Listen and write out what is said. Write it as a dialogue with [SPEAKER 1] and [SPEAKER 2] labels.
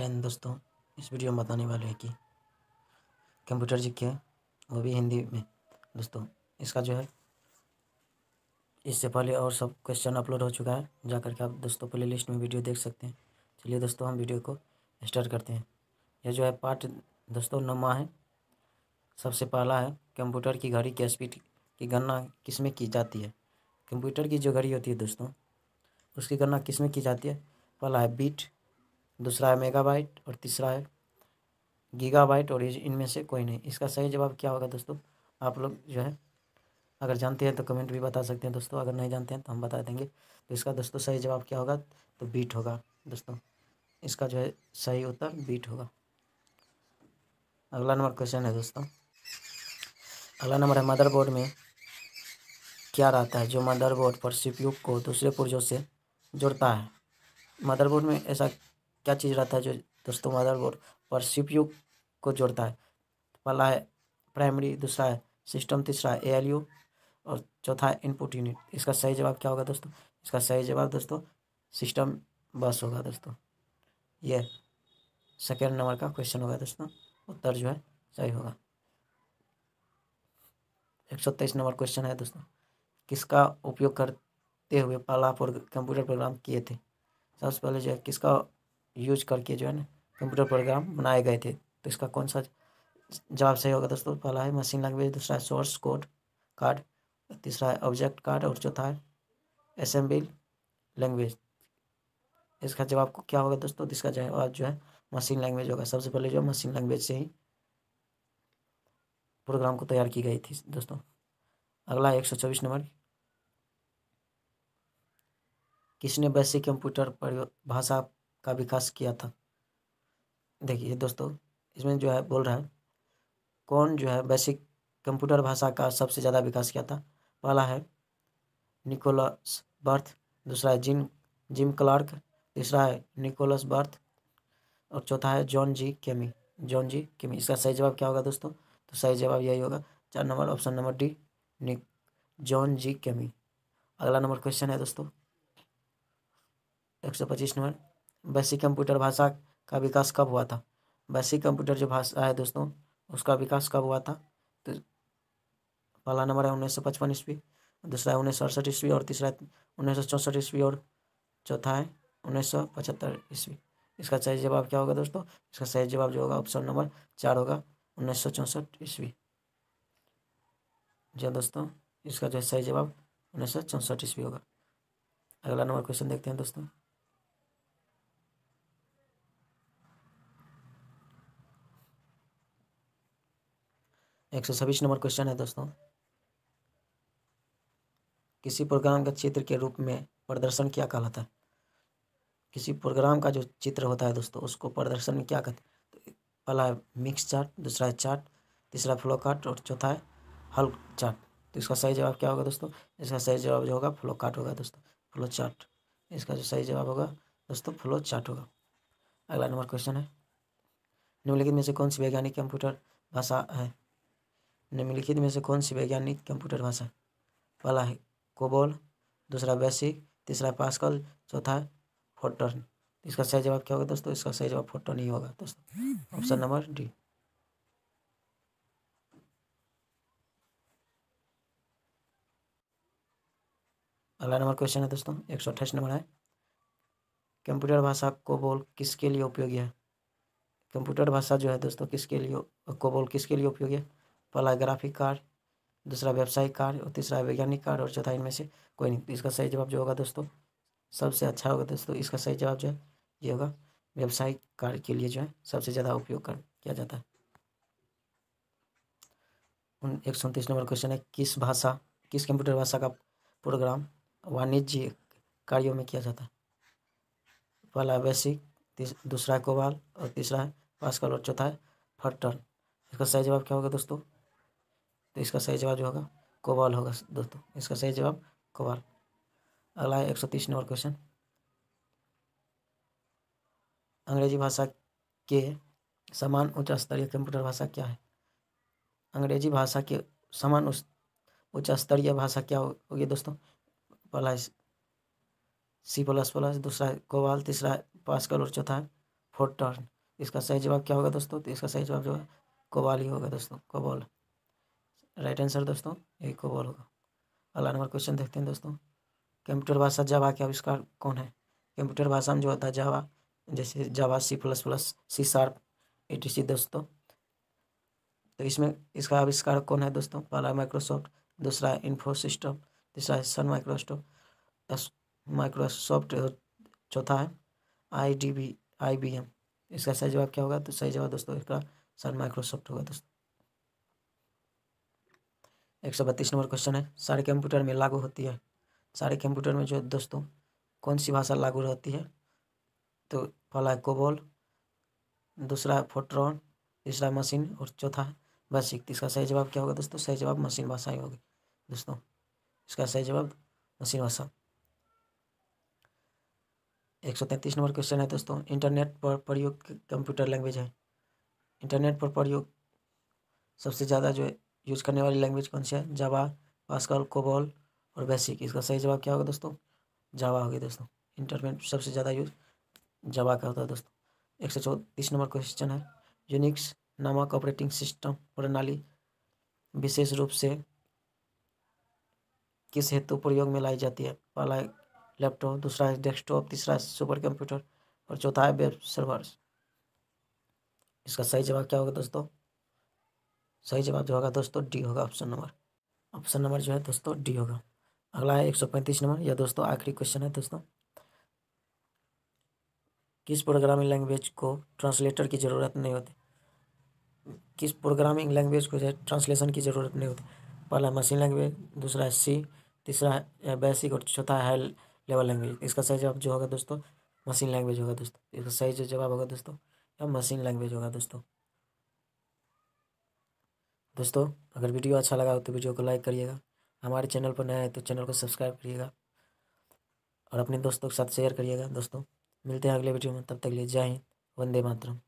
[SPEAKER 1] and दोस्तों इस video में बताने वाले हैं कि कंप्यूटर जी क्या है वो भी हिंदी में दोस्तों इसका जो है इससे पहले और सब क्वेश्चन अपलोड हो चुका है जा करके आप दोस्तों प्ले लिस्ट में वीडियो देख सकते हैं चलिए दोस्तों हम वीडियो को स्टार्ट करते हैं यह जो है पार्ट दोस्तों नमा है सबसे पहला है कंप्यूटर की घड़ी की स्पीड की गणना किस में की जाती है कंप्यूटर की जो घड़ी होती है दोस्तों उसकी गणना किस में की जाती है पहला है बीट दूसरा है मेगाबाइट और तीसरा है गीगाबाइट और इनमें से कोई नहीं इसका सही जवाब क्या होगा दोस्तों आप लोग जो है अगर जानते हैं तो कमेंट भी बता सकते हैं दोस्तों अगर नहीं जानते हैं तो हम बता देंगे तो इसका दोस्तों सही जवाब क्या होगा तो बीट होगा दोस्तों इसका जो है सही उत्तर बीट होगा अगला नंबर क्वेश्चन है दोस्तों अगला नंबर है मदरबोर्ड में क्या रहता है जो मदरबोर्ड पर सीपीयू को दूसरे पुर्जों से जुड़ता है मदरबोर्ड में ऐसा क्या चीज़ रहता है जो दोस्तों मदरबोर्ड और सीपीयू को जोड़ता है पहला है प्राइमरी दूसरा है सिस्टम तीसरा है यू और चौथा है इनपुट यूनिट इसका सही जवाब क्या होगा दोस्तों इसका सही जवाब दोस्तों सिस्टम बस होगा दोस्तों ये सेकेंड नंबर का क्वेश्चन होगा दोस्तों उत्तर जो है सही होगा एक सौ तेईस नंबर क्वेश्चन है दोस्तों किसका उपयोग करते हुए पहला कंप्यूटर प्रोग्राम किए थे सबसे पहले जो है किसका यूज करके जो है ना कंप्यूटर प्रोग्राम बनाए गए थे तो इसका कौन सा जवाब सही होगा दोस्तों पहला है मशीन लैंग्वेज दूसरा है सोर्स कोड कार्ड तीसरा है ऑब्जेक्ट कार्ड और चौथा है एसेंबल लैंग्वेज इसका जवाब को क्या होगा दोस्तों तो इसका जवाब जो है मशीन लैंग्वेज होगा सबसे पहले जो है मशीन लैंग्वेज से ही प्रोग्राम को तैयार की गई थी दोस्तों अगला एक सौ चौबीस नंबर किसने वैसे कंप्यूटर भाषा का विकास किया था देखिए दोस्तों इसमें जो है बोल रहा है कौन जो है बेसिक कंप्यूटर भाषा का सबसे ज़्यादा विकास किया था पहला है निकोलस बर्थ दूसरा है जिम जिम क्लार्क तीसरा है निकोलस बर्थ और चौथा है जॉन जी केमी जॉन जी केमी इसका सही जवाब क्या होगा दोस्तों तो सही जवाब यही होगा चार number option number D Nick John जी केमी अगला नंबर क्वेश्चन है दोस्तों एक सौ पच्चीस नंबर बेसिक कंप्यूटर भाषा का विकास कब हुआ था बेसिक कंप्यूटर जो भाषा है दोस्तों उसका विकास कब हुआ था तो पहला नंबर है उन्नीस सौ पचपन ईस्वी दूसरा है उन्नीस सौ अड़सठ ईस्वी और तीसरा उन्नीस सौ चौंसठ ईस्वी और चौथा है उन्नीस सौ पचहत्तर ईस्वी इसका सही जवाब क्या होगा दोस्तों इसका सही जवाब जो होगा ऑप्शन नंबर चार होगा उन्नीस सौ चौंसठ ईस्वी जी हाँ दोस्तों इसका जो है सही जवाब उन्नीस सौ चौंसठ ईस्वी होगा अगला नंबर क्वेश्चन देखते हैं दोस्तों एक सौ छब्बीस नंबर क्वेश्चन है दोस्तों किसी प्रोग्राम का चित्र के रूप में प्रदर्शन क्या कहलाता है किसी प्रोग्राम का जो चित्र होता है दोस्तों उसको प्रदर्शन में क्या कहते तो पहला है मिक्स चार्ट दूसरा है चार्ट तीसरा फ्लो कार्ट और चौथा है हल चार्ट तो इसका सही जवाब क्या होगा दोस्तों इसका सही जवाब जो होगा फ्लो कार्ट होगा दोस्तों फ्लो चार्ट इसका जो सही जवाब होगा दोस्तों फ्लो चार्ट होगा अगला नंबर क्वेश्चन है निम्नलिखित में से कौन सी वैज्ञानिक कंप्यूटर भाषा है निम्नलिखित में से कौन सी वैज्ञानिक कंप्यूटर भाषा पहला है कोबोल दूसरा बेसिक तीसरा पास्कल चौथा फोटोन इसका सही जवाब क्या होगा दोस्तों इसका सही जवाब फोटो नहीं होगा दोस्तों ऑप्शन नंबर डी अगला नंबर क्वेश्चन है दोस्तों एक सौ अट्ठाईस नंबर है कंप्यूटर भाषा कोबोल किसके लिए उपयोगी है कंप्यूटर भाषा जो है दोस्तों किसके लिए कोबोल किसके लिए उपयोगी है पहला ग्राफिक कार्ड दूसरा व्यावसायिक कार्य और तीसरा वैज्ञानिक कार्ड और चौथा इनमें से कोई नहीं तो इसका सही जवाब जो होगा दोस्तों सबसे अच्छा होगा दोस्तों इसका सही जवाब जो है ये होगा व्यावसायिक कार्य के लिए जो है सबसे ज़्यादा उपयोग कर किया जाता है उन एक सौ उनतीस नंबर क्वेश्चन है किस भाषा किस कंप्यूटर भाषा का प्रोग्राम वाणिज्य कार्यों में किया जाता है पहला वैश्विक दूसरा कोवाल और तीसरा है पास्कल और चौथा है फटर इसका सही जवाब क्या होगा दोस्तों तो इसका सही जवाब जो होगा कोबाल होगा दोस्तों इसका सही जवाब कोबाल अगला है एक सौ तीस नंबर क्वेश्चन अंग्रेजी भाषा के समान उच्च स्तरीय कंप्यूटर भाषा क्या है अंग्रेजी भाषा के समान उच्च स्तरीय भाषा क्या होगी दोस्तों पहला सी प्लस प्लस दूसरा कोबाल तीसरा पास्कल और चौथा है फोर्टर्न इसका सही जवाब क्या होगा दोस्तों तो इसका सही जवाब जो है कोबाल ही होगा दोस्तों कोबाल राइट आंसर दोस्तों एक ओवर होगा अगला नंबर क्वेश्चन देखते हैं दोस्तों कंप्यूटर भाषा जावा के आविष्कार कौन है कंप्यूटर भाषा में जो होता है जावा जैसे Java C plus plus C sharp ए दोस्तों तो इसमें इसका आविष्कार कौन है दोस्तों पहला माइक्रोसॉफ्ट दूसरा है इन्फोसिस्टम तीसरा है सन माइक्रोस्टॉप माइक्रोसॉफ्ट चौथा है I D B I B M इसका सही जवाब क्या होगा तो सही जवाब दोस्तों इसका सन माइक्रोसॉफ्ट होगा दोस्तों एक सौ बत्तीस नंबर क्वेश्चन है सारे कंप्यूटर में लागू होती है सारे कंप्यूटर में जो दोस्तों कौन सी भाषा लागू रहती है तो पहला है कोबोल दूसरा है फोट्रॉन तीसरा मशीन और चौथा है तो इसका सही जवाब क्या होगा दोस्तों सही जवाब मशीन भाषा ही होगी दोस्तों इसका सही जवाब मशीन भाषा एक सौ तैंतीस नंबर क्वेश्चन है दोस्तों इंटरनेट पर प्रयोग कंप्यूटर लैंग्वेज है इंटरनेट पर प्रयोग सबसे ज़्यादा जो यूज़ करने वाली लैंग्वेज कौन सी है जावा पास्कल कोबॉल और बेसिक इसका सही जवाब क्या होगा दोस्तों जावा होगी दोस्तों इंटरनेट सबसे ज़्यादा यूज़ जावा का होता है दोस्तों एक सौ चौतीस नंबर क्वेश्चन है यूनिक्स नामक ऑपरेटिंग सिस्टम प्रणाली विशेष रूप से किस हेतु प्रयोग में लाई जाती है पहला है लैपटॉप दूसरा है डेस्कटॉप तीसरा है सुपर कंप्यूटर और चौथा है वेब सर्वर इसका सही जवाब क्या होगा दोस्तों सही जवाब जो होगा दोस्तों डी होगा ऑप्शन नंबर ऑप्शन नंबर जो है दोस्तों डी होगा अगला है एक सौ पैंतीस नंबर यह दोस्तों आखिरी क्वेश्चन है दोस्तों किस प्रोग्रामिंग लैंग्वेज को ट्रांसलेटर की ज़रूरत नहीं होती किस प्रोग्रामिंग लैंग्वेज को जो है ट्रांसलेशन की ज़रूरत नहीं होती पहला मशीन लैंग्वेज दूसरा है सी तीसरा है बेसिक और चौथा है लेवल लैंग्वेज इसका सही जवाब जो होगा दोस्तों मशीन लैंग्वेज होगा दोस्तों इसका सही जो जवाब होगा दोस्तों या मशीन लैंग्वेज होगा दोस्तों दोस्तों अगर वीडियो अच्छा लगा हो तो वीडियो को लाइक करिएगा हमारे चैनल पर नया है तो चैनल को सब्सक्राइब करिएगा और अपने दोस्तों के साथ शेयर करिएगा दोस्तों मिलते हैं अगले वीडियो में तब तक लिए जय हिंद वंदे मातरम